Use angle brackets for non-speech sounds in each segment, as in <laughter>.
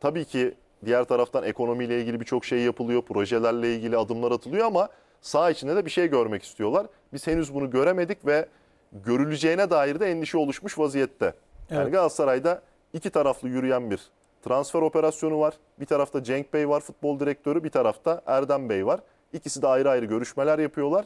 Tabii ki diğer taraftan ekonomiyle ilgili birçok şey yapılıyor, projelerle ilgili adımlar atılıyor ama sağ içinde de bir şey görmek istiyorlar. Biz henüz bunu göremedik ve görüleceğine dair de endişe oluşmuş vaziyette. Evet. Yani Galatasaray'da iki taraflı yürüyen bir transfer operasyonu var. Bir tarafta Cenk Bey var futbol direktörü, bir tarafta Erdem Bey var. İkisi de ayrı ayrı görüşmeler yapıyorlar.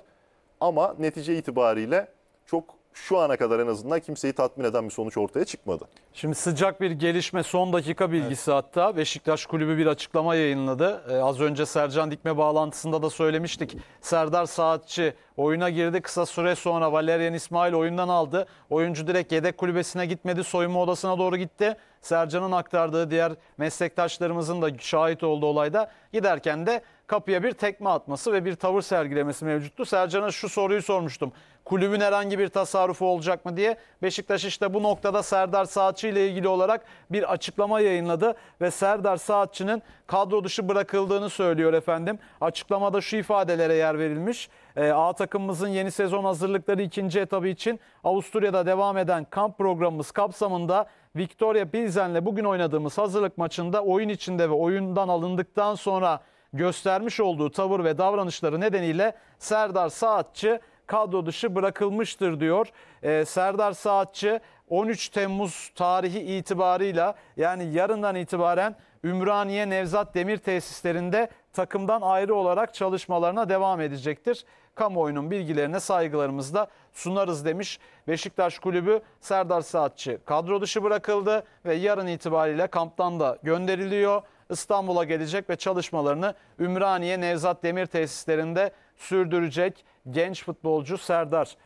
Ama netice itibariyle çok şu ana kadar en azından kimseyi tatmin eden bir sonuç ortaya çıkmadı. Şimdi sıcak bir gelişme son dakika bilgisi evet. hatta Beşiktaş Kulübü bir açıklama yayınladı. Ee, az önce Sercan Dikme bağlantısında da söylemiştik. Serdar Saatçi oyuna girdi kısa süre sonra Valerian İsmail oyundan aldı. Oyuncu direkt yedek kulübesine gitmedi soyunma odasına doğru gitti. Sercan'ın aktardığı diğer meslektaşlarımızın da şahit olduğu olayda giderken de kapıya bir tekme atması ve bir tavır sergilemesi mevcuttu. Sercan'a şu soruyu sormuştum. Kulübün herhangi bir tasarrufu olacak mı diye. Beşiktaş işte bu noktada Serdar Saatçı ile ilgili olarak bir açıklama yayınladı ve Serdar Saatçı'nın kadro dışı bırakıldığını söylüyor efendim. Açıklamada şu ifadelere yer verilmiş. E, A takımımızın yeni sezon hazırlıkları ikinci etabı için Avusturya'da devam eden kamp programımız kapsamında Victoria Pilsen'le bugün oynadığımız hazırlık maçında oyun içinde ve oyundan alındıktan sonra göstermiş olduğu tavır ve davranışları nedeniyle Serdar Saatçı kadro dışı bırakılmıştır diyor. Ee, Serdar Saatçı 13 Temmuz tarihi itibarıyla yani yarından itibaren Ümraniye Nevzat Demir tesislerinde takımdan ayrı olarak çalışmalarına devam edecektir. Kamuoyunun bilgilerine saygılarımızla sunarız demiş. Beşiktaş Kulübü Serdar Saatçı kadro dışı bırakıldı ve yarın itibariyle kamptan da gönderiliyor. İstanbul'a gelecek ve çalışmalarını Ümraniye Nevzat Demir tesislerinde sürdürecek genç futbolcu Serdar.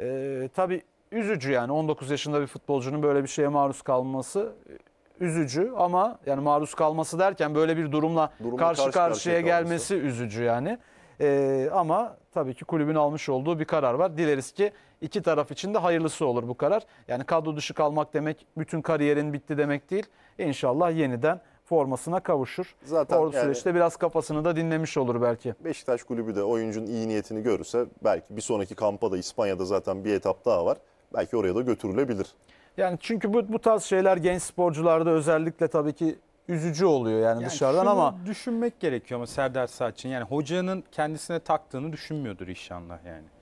Ee, tabii üzücü yani 19 yaşında bir futbolcunun böyle bir şeye maruz kalması e, üzücü ama yani maruz kalması derken böyle bir durumla karşı, karşı karşıya gelmesi kalması. üzücü yani. Ee, ama tabii ki kulübün almış olduğu bir karar var. Dileriz ki iki taraf için de hayırlısı olur bu karar. Yani kadro dışı kalmak demek bütün kariyerin bitti demek değil. İnşallah yeniden formasına kavuşur. Zaten Orada yani, süreçte biraz kafasını da dinlemiş olur belki. Beşiktaş kulübü de oyuncunun iyi niyetini görürse belki bir sonraki kampa da İspanya'da zaten bir etap daha var. Belki oraya da götürülebilir. Yani çünkü bu, bu tarz şeyler genç sporcularda özellikle tabii ki üzücü oluyor yani, yani dışarıdan ama. Düşünmek gerekiyor ama Serdar Saç'ın yani hocanın kendisine taktığını düşünmüyordur inşallah yani. <laughs>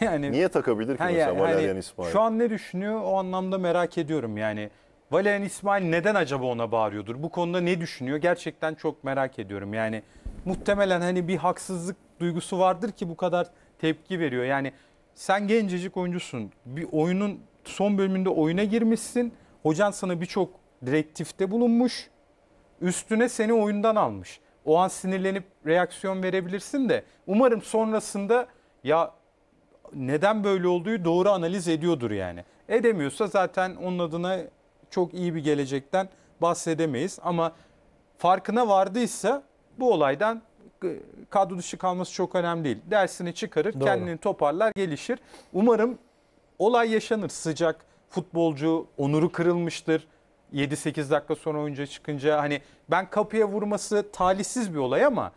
Yani, Niye takabilir ki ha, mesela yani, hani Valerian İsmail? Şu an ne düşünüyor o anlamda merak ediyorum yani. Valerian İsmail neden acaba ona bağırıyordur? Bu konuda ne düşünüyor? Gerçekten çok merak ediyorum. Yani muhtemelen hani bir haksızlık duygusu vardır ki bu kadar tepki veriyor. Yani sen gencecik oyuncusun. Bir oyunun son bölümünde oyuna girmişsin. Hocan sana birçok direktifte bulunmuş. Üstüne seni oyundan almış. O an sinirlenip reaksiyon verebilirsin de umarım sonrasında ya neden böyle olduğu doğru analiz ediyordur yani. Edemiyorsa zaten onun adına çok iyi bir gelecekten bahsedemeyiz. Ama farkına vardıysa bu olaydan kadro dışı kalması çok önemli değil. Dersini çıkarır, Doğru. kendini toparlar, gelişir. Umarım olay yaşanır. Sıcak futbolcu onuru kırılmıştır. 7-8 dakika sonra oyuncu çıkınca hani ben kapıya vurması talihsiz bir olay ama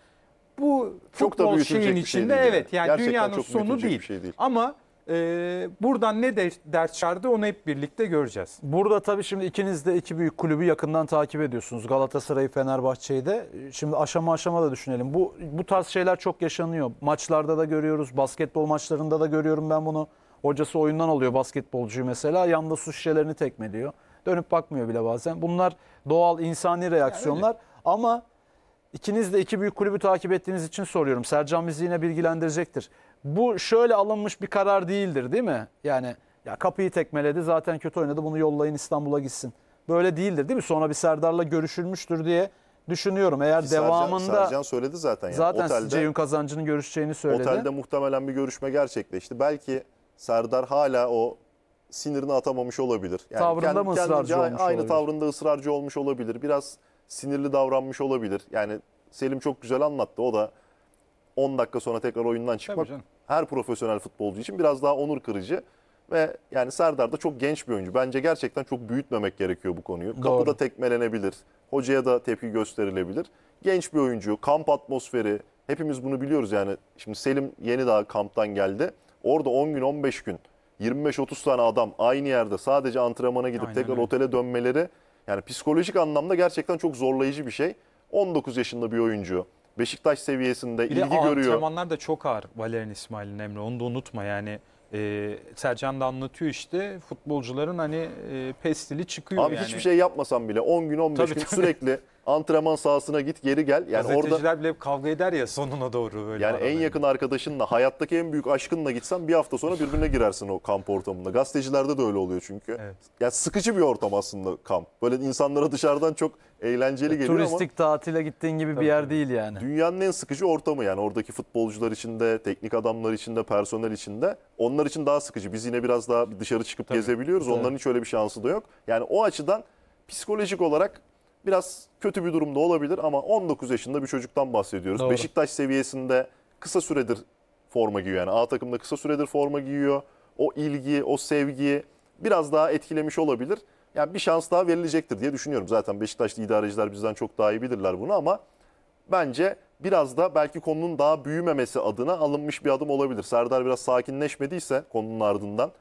bu çok futbol da şeyin şey içinde şey evet yani dünyanın dünyananın sonu değil. Şey değil. Ama ee, buradan ne de ders çıkardı onu hep birlikte göreceğiz. Burada tabii şimdi ikiniz de iki büyük kulübü yakından takip ediyorsunuz. Galatasaray'ı, Fenerbahçe'yi de. Şimdi aşama aşama da düşünelim. Bu bu tarz şeyler çok yaşanıyor. Maçlarda da görüyoruz, basketbol maçlarında da görüyorum ben bunu. Hocası oyundan alıyor basketbolcuyu mesela. Yanda su şişelerini tekmeliyor. Dönüp bakmıyor bile bazen. Bunlar doğal insani reaksiyonlar yani ama İkiniz de iki büyük kulübü takip ettiğiniz için soruyorum. Sercan bizi yine bilgilendirecektir. Bu şöyle alınmış bir karar değildir değil mi? Yani ya kapıyı tekmeledi zaten kötü oynadı bunu yollayın İstanbul'a gitsin. Böyle değildir değil mi? Sonra bir Serdar'la görüşülmüştür diye düşünüyorum. Eğer Ki devamında Sercan, söyledi zaten. Yani. Zaten otelde, Ceyhun Kazancı'nın görüşeceğini söyledi. Otelde muhtemelen bir görüşme gerçekleşti. Belki Serdar hala o sinirini atamamış olabilir. Yani tavrında kendi, mı ısrarcı olmuş Aynı olabilir? tavrında ısrarcı olmuş olabilir. Biraz sinirli davranmış olabilir. Yani Selim çok güzel anlattı. O da 10 dakika sonra tekrar oyundan çıkmak her profesyonel futbolcu için biraz daha onur kırıcı. Ve yani Serdar da çok genç bir oyuncu. Bence gerçekten çok büyütmemek gerekiyor bu konuyu. Doğru. Kapıda tekmelenebilir. Hocaya da tepki gösterilebilir. Genç bir oyuncu, kamp atmosferi. Hepimiz bunu biliyoruz yani. Şimdi Selim yeni daha kamptan geldi. Orada 10 gün, 15 gün, 25-30 tane adam aynı yerde sadece antrenmana gidip Aynen tekrar öyle. otele dönmeleri yani psikolojik anlamda gerçekten çok zorlayıcı bir şey. 19 yaşında bir oyuncu. Beşiktaş seviyesinde bir ilgi de görüyor. Antrenmanlar da çok ağır Valerian İsmail'in Emre. Onu da unutma yani. E, Sercan da anlatıyor işte futbolcuların hani e, pestili çıkıyor Abi yani. hiçbir şey yapmasam bile 10 gün 15 Tabii, gün tabii. sürekli <laughs> antrenman sahasına git geri gel. Yani Gazeteciler orada bile kavga eder ya sonuna doğru böyle. Yani en yakın arkadaşınla, hayattaki en büyük aşkınla gitsen bir hafta sonra birbirine girersin o kamp ortamında. Gazetecilerde de öyle oluyor çünkü. Evet. Yani sıkıcı bir ortam aslında kamp. Böyle insanlara dışarıdan çok eğlenceli e, geliyor Turistik ama tatile gittiğin gibi bir yer değil yani. Dünyanın en sıkıcı ortamı yani oradaki futbolcular içinde, teknik adamlar içinde, personel içinde. Onlar için daha sıkıcı. Biz yine biraz daha dışarı çıkıp tabii. gezebiliyoruz. Onların hiç öyle bir şansı da yok. Yani o açıdan psikolojik olarak biraz kötü bir durumda olabilir ama 19 yaşında bir çocuktan bahsediyoruz. Doğru. Beşiktaş seviyesinde kısa süredir forma giyiyor. Yani A takımda kısa süredir forma giyiyor. O ilgi, o sevgi biraz daha etkilemiş olabilir. Yani bir şans daha verilecektir diye düşünüyorum. Zaten Beşiktaşlı idareciler bizden çok daha iyi bilirler bunu ama bence biraz da belki konunun daha büyümemesi adına alınmış bir adım olabilir. Serdar biraz sakinleşmediyse konunun ardından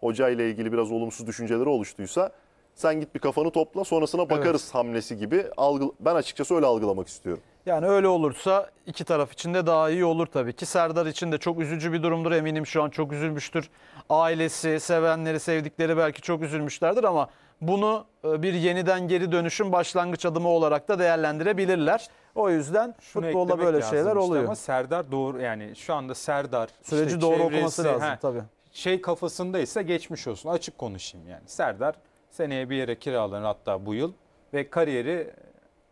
hoca ile ilgili biraz olumsuz düşünceleri oluştuysa sen git bir kafanı topla sonrasına bakarız evet. hamlesi gibi. Algı, ben açıkçası öyle algılamak istiyorum. Yani öyle olursa iki taraf için de daha iyi olur tabii ki. Serdar için de çok üzücü bir durumdur eminim şu an çok üzülmüştür. Ailesi, sevenleri, sevdikleri belki çok üzülmüşlerdir ama bunu e, bir yeniden geri dönüşün başlangıç adımı olarak da değerlendirebilirler. O yüzden Şunu futbolda böyle şeyler işte oluyor. Ama Serdar doğru yani şu anda Serdar süreci işte doğru çevresi, okuması lazım he, tabii. Şey kafasındaysa geçmiş olsun açık konuşayım yani. Serdar seneye bir yere kiralanır hatta bu yıl ve kariyeri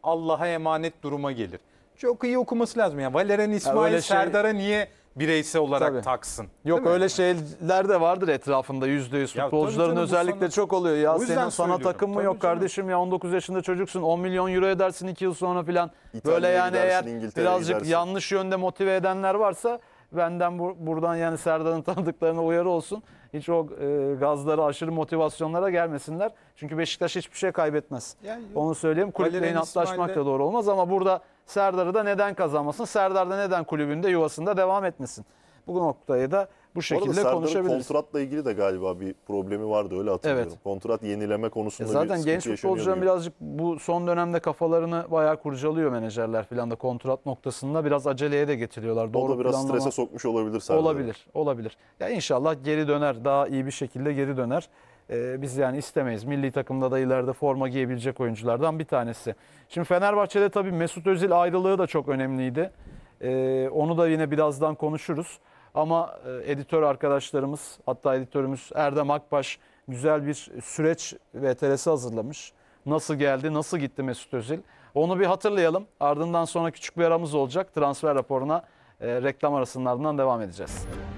Allah'a emanet duruma gelir. Çok iyi okuması lazım. Yani Valerian İsmail şey... Serdar'a niye bireysel olarak tabii. taksın? Yok öyle şeyler de vardır etrafında yüzde yüz futbolcuların canım, özellikle sana... çok oluyor. Ya senin sana takım mı tabii yok canım. kardeşim ya 19 yaşında çocuksun 10 milyon euro edersin 2 yıl sonra filan. İtalya'ya Böyle yani gidersin, eğer birazcık gidersin. yanlış yönde motive edenler varsa Benden bu, buradan yani Serdar'ın <laughs> tanıdıklarına uyarı olsun. Hiç o e, gazlara, aşırı motivasyonlara gelmesinler. Çünkü Beşiktaş hiçbir şey kaybetmez. Yani Onu söyleyeyim. Kulüple inatlaşmak da doğru olmaz ama burada Serdar'ı da neden kazanmasın? Serdar da neden kulübünde, yuvasında devam etmesin? Bu noktaya da bu şekilde konuşabiliriz. kontratla ilgili de galiba bir problemi vardı öyle hatırlıyorum. Evet. Kontrat yenileme konusunda e zaten bir genç futbolcuların birazcık bu son dönemde kafalarını bayağı kurcalıyor menajerler filan da kontrat noktasında biraz aceleye de getiriyorlar. Doğru o da biraz planlama... strese sokmuş olabilir sadece. Olabilir, olabilir. Ya inşallah geri döner, daha iyi bir şekilde geri döner. Ee, biz yani istemeyiz. Milli takımda da ileride forma giyebilecek oyunculardan bir tanesi. Şimdi Fenerbahçe'de tabii Mesut Özil ayrılığı da çok önemliydi. Ee, onu da yine birazdan konuşuruz. Ama e, editör arkadaşlarımız hatta editörümüz Erdem Akbaş güzel bir süreç VTR'si hazırlamış. Nasıl geldi, nasıl gitti Mesut Özil? Onu bir hatırlayalım. Ardından sonra küçük bir aramız olacak. Transfer raporuna e, reklam arasından devam edeceğiz.